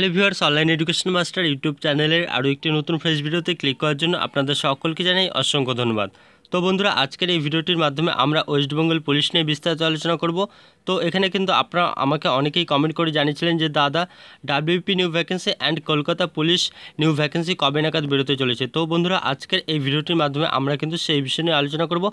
hello viewers online education master YouTube চ্যানেলের আরও একটি নতুন ফ্রেশ ভিডিওতে ক্লিক করার জন্য আপনাদের সকলকে জানাই অসংখ্য ধন্যবাদ তো বন্ধুরা আজকের এই ভিডিওটির মাধ্যমে আমরা ওয়েস্টবেঙ্গল পুলিশ নিয়ে বিস্তারিত আলোচনা করব তো এখানে কিন্তু আপনারা আমাকে অনেকেই কমেন্ট করে জানিয়েছিলেন যে দাদা WP new vacancy and Kolkata police new vacancy কবে নাগাদ বেরোতে চলেছে তো বন্ধুরা আজকের এই ভিডিওটির মাধ্যমে আমরা কিন্তু সেই বিষয় নিয়ে আলোচনা করব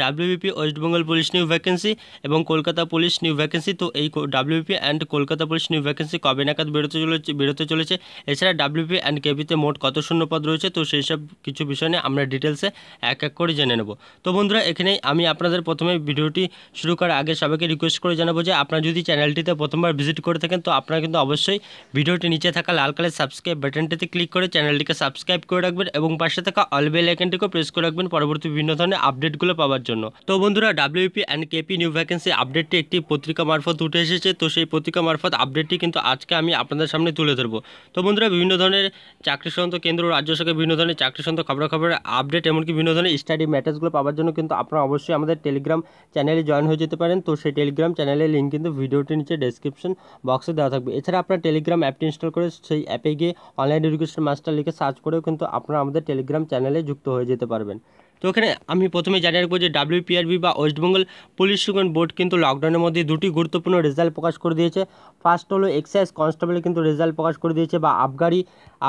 WP West Bengal police new vacancy এবং কলকাতা পুলিশ নিউ ভ্যাকেন্সি তো এই WP and Kolkata police new vacancy কবে নাগাদ বেরোতে চলেছে বেরোতে চলেছে এছাড়া ডাব্লিউপি অ্যান্ড কেবিতে মোট কত শূন্যপদ রয়েছে তো সেই সব কিছু বিষয় নিয়ে আমরা ডিটেলসে এক এক করে জেনে নেব তো বন্ধুরা এখানেই আমি আপনাদের প্রথমে ভিডিওটি শুরু করার আগে সবাইকে রিকোয়েস্ট করে জানাবো যে আপনারা যদি চ্যানেলটিতে প্রথমবার ভিজিট করে থাকেন তো আপনারা কিন্তু অবশ্যই ভিডিওটি নিচে থাকা লাল কালার সাবস্ক্রাইব বাটনটিতে ক্লিক করে চ্যানেলটিকে সাবস্ক্রাইব করে রাখবেন এবং পাশে থাকা অল বেল আইকনটিকেও প্রেস করে রাখবেন পরবর্তী বিভিন্ন ধরনের আপডেটগুলো পাওয়ার জন্য তো বন্ধুরা WP and KP new vacancy আপডেটটি একটি পত্রিকা মারফত উঠে এসেছে তো সেই পত্রিকা মারফত আপডেটটি কিন্তু আজকে আমি আপনাদের সামনে তুলে ধরবো তো বন্ধুরা বিভিন্ন ধরনের চাকরি সন্ত কেন্দ্র রাজ্য সরকার বিভিন্ন ধরনের চাকরি সন্ত খবরাখবরের আপডেট এমনকি বিভিন্ন ধরনের স্টাডি ম্যাটার আপডেটসগুলো পাওয়ার জন্য কিন্তু আপনারা অবশ্যই আমাদের টেলিগ্রাম চ্যানেলে জয়েন হয়ে যেতে পারেন তো সেই টেলিগ্রাম চ্যানেলের লিঙ্ক কিন্তু ভিডিওটির নিচে ডেসক্রিপশন বক্সে দেওয়া থাকবে এছাড়া আপনারা টেলিগ্রাম অ্যাপটি ইনস্টল করে সেই অ্যাপে গিয়ে অনলাইন এডুকেশন মাস্টার লিখে সার্চ করেও কিন্তু আপনারা আমাদের টেলিগ্রাম চ্যানেলে যুক্ত হয়ে যেতে পারবেন তো এখানে আমি প্রথমে জানিয়ে রাখবো যে ডাব্লিউপিআরবি বা ওয়েস্টবেঙ্গল পুলিশ সুগন বোর্ড কিন্তু লকডাউনের মধ্যে দুটি গুরুত্বপূর্ণ রেজাল্ট প্রকাশ করে দিয়েছে ফার্স্ট হলো এক্সাইজ কনস্টেবল কিন্তু রেজাল্ট প্রকাশ করে দিয়েছে বা আবগারি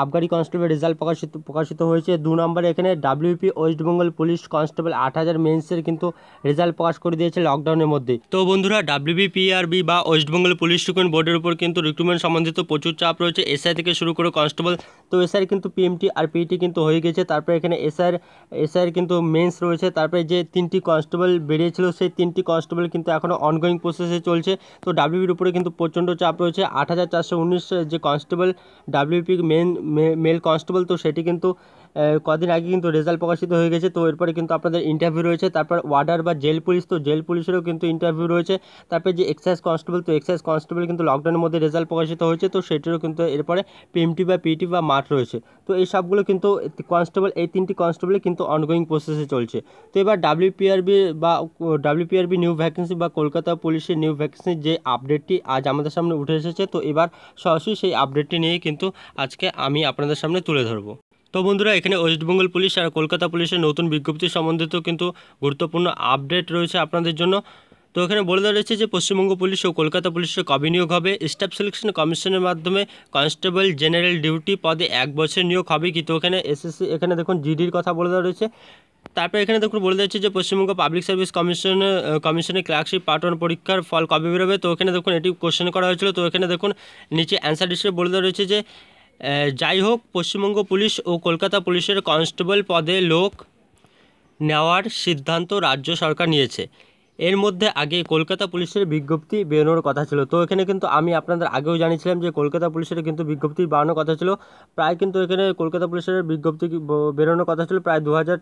আবগারি কনস্টেবল রেজাল্ট প্রকাশিত প্রকাশিত হয়েছে দু নম্বরে এখানে ডাব্লিউপি ওয়েস্টবেঙ্গল পুলিশ কনস্টেবল আট হাজার মেন্সের কিন্তু রেজাল্ট প্রকাশ করে দিয়েছে লকডাউনের মধ্যে তো বন্ধুরা পিআরবি বা ওয়েস্টবেঙ্গল পুলিশ সুগন বোর্ডের উপর কিন্তু রিক্রুটমেন্ট সম্বন্ধিত প্রচুর চাপ রয়েছে এসআই থেকে শুরু করে কনস্টেবল তো এসআই কিন্তু পিএমটি আর পিটি e কিন্তু হয়ে গেছে তারপরে এখানে এসআই এসআই কিন্তু মেন্স রয়েছে তারপরে যে তিনটি কনস্টেবল বেরিয়েছিল সেই তিনটি কনস্টেবল কিন্তু এখনও অনগোয়িং প্রসেসে চলছে তো ডাব্লিউপির উপরে কিন্তু প্রচণ্ড চাপ রয়েছে আট হাজার চারশো উনিশ যে constable WP men male constable তো সেটি কিন্তু কদিন আগে কিন্তু রেজাল্ট প্রকাশিত হয়ে গেছে তো এরপরে কিন্তু আপনাদের ইন্টারভিউ রয়েছে তারপর ওয়ার্ডার বা জেল পুলিশ তো জেল পুলিশেরও কিন্তু ইন্টারভিউ রয়েছে তারপরে যে এক্সাইজ কনস্টেবল তো এক্সাইজ কনস্টেবল কিন্তু লকডাউনের মধ্যে রেজাল্ট প্রকাশিত হয়েছে তো সেটিরও কিন্তু এরপরে পিএমটি বা পিটি বা মাঠ রয়েছে তো এই সবগুলো কিন্তু কনস্টেবল এই তিনটি কনস্টেবলে কিন্তু অনগোয়িং প্রসেসে চলছে তো এবার ডাব্লিউপিআরবি বা ডাব্লিউপিআরবি নিউ ভ্যাকেন্সি বা কলকাতা পুলিশের নিউ ভ্যাকেন্সি যে আপডেটটি আজ আমাদের সামনে উঠে এসেছে তো এবার সরাসরি সেই আপডেটটি নিয়ে কিন্তু আজকে আমি আপনাদের সামনে তুলে ধরবো তো বন্ধুরা এখানে ওয়েস্টবেঙ্গল পুলিশ আর কলকাতা পুলিশের নতুন বিজ্ঞপ্তি সম্বন্ধিত কিন্তু গুরুত্বপূর্ণ আপডেট রয়েছে আপনাদের জন্য তো এখানে বলে দেওয়া রয়েছে যে পশ্চিমবঙ্গ পুলিশ ও কলকাতা পুলিশের কবে নিয়োগ হবে স্টাফ সিলেকশন কমিশনের মাধ্যমে কনস্টেবল জেনারেল ডিউটি পদে এক বছর নিয়োগ হবে কিন্তু এখানে এসএসসি এখানে দেখুন জিডির কথা বলে দেওয়া রয়েছে তারপরে এখানে দেখুন বলে দিচ্ছে যে পশ্চিমবঙ্গ পাবলিক সার্ভিস কমিশন কমিশনের ক্লার্কশিপ পাঠন পরীক্ষার ফল কবে বেরোবে তো এখানে দেখুন এটি কোশ্চেন করা হয়েছিল তো এখানে দেখুন নিচে অ্যান্সার হিসেবে বলে দেওয়া রয়েছে যে যাই হোক পশ্চিমবঙ্গ পুলিশ ও কলকাতা পুলিশের কনস্টেবল পদে লোক নেওয়ার সিদ্ধান্ত রাজ্য সরকার নিয়েছে এর মধ্যে আগে কলকাতা পুলিশের বিজ্ঞপ্তি বেরোনোর কথা ছিল তো এখানে কিন্তু আমি আপনাদের আগেও জানিয়েছিলাম যে কলকাতা পুলিশের কিন্তু বিজ্ঞপ্তি বাড়ানোর কথা ছিল প্রায় কিন্তু এখানে কলকাতা পুলিশের বিজ্ঞপ্তি বেরোনোর কথা ছিল প্রায় দু হাজার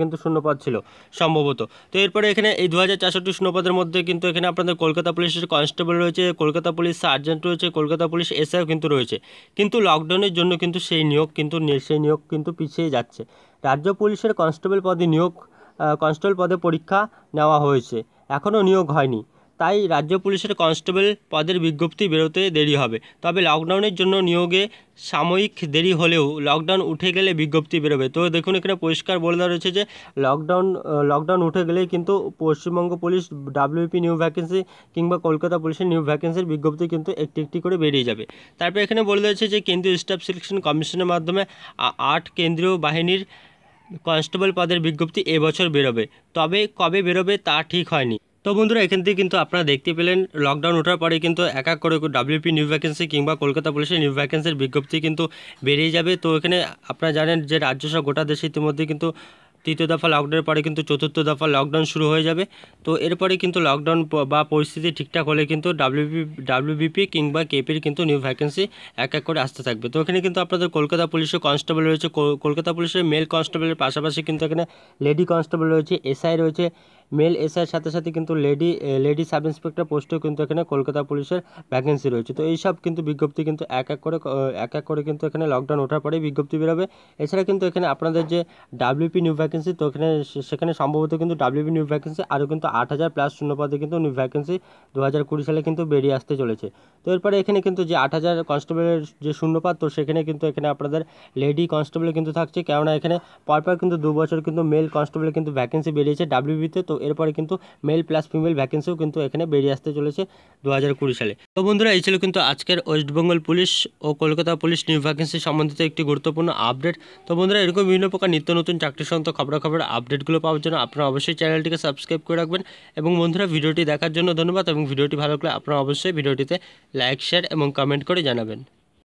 কিন্তু শূন্যপদ ছিল সম্ভবত তো এরপরে এখানে এই দু হাজার চারশোটি শূন্যপদের মধ্যে কিন্তু এখানে আপনাদের কলকাতা পুলিশের কনস্টেবল রয়েছে কলকাতা পুলিশ সার্জেন্ট রয়েছে কলকাতা পুলিশ এসআইও কিন্তু রয়েছে কিন্তু লকডাউনের জন্য কিন্তু সেই নিয়োগ কিন্তু সেই নিয়োগ কিন্তু পিছিয়ে যাচ্ছে রাজ্য পুলিশের কনস্টেবল পদে নিয়োগ কনস্টেবল পদে পরীক্ষা নেওয়া হয়েছে এখনও নিয়োগ হয়নি তাই রাজ্য পুলিশের কনস্টেবল পদের বিজ্ঞপ্তি বেরোতে দেরি হবে তবে লকডাউনের জন্য নিয়োগে সাময়িক দেরি হলেও লকডাউন উঠে গেলে বিজ্ঞপ্তি বেরোবে তো দেখুন এখানে পরিষ্কার বলে দেওয়া রয়েছে যে লকডাউন লকডাউন উঠে গেলেই কিন্তু Paschimbanga police WP new vacancy কিংবা কলকাতা পুলিশের নিউ ভ্যাকেন্সির বিজ্ঞপ্তি কিন্তু একটি একটি করে বেরিয়ে যাবে তারপর এখানে বলে রয়েছে যে কেন্দ্রীয় স্টাফ সিলেকশন কমিশনের মাধ্যমে আট কেন্দ্রীয় বাহিনীর কনস্টেবল পদের বিজ্ঞপ্তি এবছর বেরোবে তবে কবে বেরোবে তা ঠিক হয়নি তো বন্ধুরা এখান থেকে কিন্তু আপনারা দেখতে পেলেন লকডাউন ওঠার পরে কিন্তু এক এক করে ডাব্লিউপি নিউ ভ্যাকেন্সি কিংবা কলকাতা পুলিশের নিউ ভ্যাকেন্সির বিজ্ঞপ্তি কিন্তু বেরিয়ে যাবে তো এখানে আপনারা জানেন যে রাজ্যসহ গোটা দেশে ইতিমধ্যে কিন্তু তৃতীয় দফা লকডাউনের পরে কিন্তু চতুর্থ দফা লকডাউন শুরু হয়ে যাবে তো এরপরে কিন্তু লকডাউন বা পরিস্থিতি ঠিকঠাক হলে কিন্তু ডাব্লিউপি ডাব্লিউবিপি কিংবা কেপির কিন্তু নিউ ভ্যাকেন্সি এক এক করে আসতে থাকবে তো এখানে কিন্তু আপনাদের কলকাতা পুলিশের কনস্টেবল রয়েছে কলকাতা পুলিশের মেল কনস্টেবলের পাশাপাশি কিন্তু এখানে লেডি কনস্টেবল রয়েছে এসআই রয়েছে মেল এসআইয়ের সাথে সাথে কিন্তু লেডি লেডি সাব ইন্সপেক্টর পোস্টেও কিন্তু এখানে কলকাতা পুলিশের ভ্যাকেন্সি রয়েছে তো এইসব কিন্তু বিজ্ঞপ্তি কিন্তু এক এক করে এক এক করে কিন্তু এখানে লকডাউন ওঠার পরেই বিজ্ঞপ্তি বেরোবে এছাড়া কিন্তু এখানে আপনাদের যে ডাব্লিউপি নিউ ভ্যাকেন্সি তো এখানে সেখানে সম্ভবত কিন্তু ডাব্লিউপি নিউ ভ্যাকেন্সি আরও কিন্তু আট হাজার প্লাস শূন্যপদে কিন্তু নিউ ভ্যাকেন্সি দু হাজার কুড়ি সালে কিন্তু বেরিয়ে আসতে চলেছে তো এরপরে এখানে কিন্তু যে আট হাজার কনস্টেবলের যে শূন্যপাত তো সেখানে কিন্তু এখানে আপনাদের লেডি কনস্টেবল কিন্তু থাকছে কেননা এখানে পরপর কিন্তু দু বছর কিন্তু মেল কনস্টেবলের কিন্তু ভ্যাকেন্সি বেরিয়েছে ডাব্লিউবিতে তো এরপরে কিন্তু মেল প্লাস ফিমেল ভ্যাকেন্সিও কিন্তু এখানে বেরিয়ে আসতে চলেছে দু সালে তো বন্ধুরা এই ছিল কিন্তু আজকের ওয়েস্টবেঙ্গল পুলিশ ও কলকাতা পুলিশ নিউ ভ্যাকেন্সি সম্বন্ধিত একটি গুরুত্বপূর্ণ আপডেট তো বন্ধুরা এরকম বিভিন্ন প্রকার নিত্য নতুন চাকরি সংক্রান্ত খবরাখবর আপডেটগুলো পাওয়ার জন্য আপনারা অবশ্যই চ্যানেলটিকে সাবস্ক্রাইব করে রাখবেন এবং বন্ধুরা ভিডিওটি দেখার জন্য ধন্যবাদ এবং ভিডিওটি ভালো লাগলে আপনারা অবশ্যই ভিডিওটিতে লাইক শেয়ার এবং কমেন্ট করে জানাবেন